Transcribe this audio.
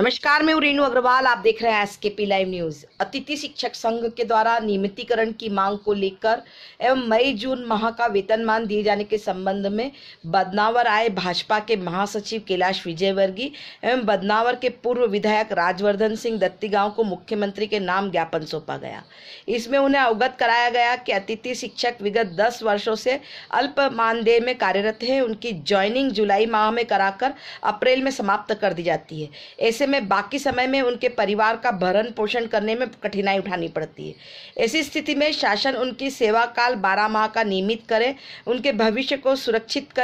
नमस्कार मैं रेणु अग्रवाल आप देख रहे हैं पी लाइव न्यूज अतिथि शिक्षक संघ के द्वारा नियमितीकरण की मांग को लेकर एवं मई जून माह का वेतनमान दिए जाने के संबंध में बदनावर आए भाजपा के महासचिव कैलाश विजयवर्गीय एवं बदनावर के पूर्व विधायक राजवर्धन सिंह दत्तीगांव को मुख्यमंत्री के नाम ज्ञापन सौंपा गया इसमें उन्हें अवगत कराया गया कि अतिथि शिक्षक विगत दस वर्षो से अल्प मानदेय में कार्यरत है उनकी ज्वाइनिंग जुलाई माह में कराकर अप्रैल में समाप्त कर दी जाती है ऐसे में बाकी समय में उनके परिवार का भरण पोषण करने में कठिनाई उठानी पड़ती है ऐसी स्थिति में शासन उनकी सेवा काल बारह माह का नियमित करें उनके भविष्य को सुरक्षित करें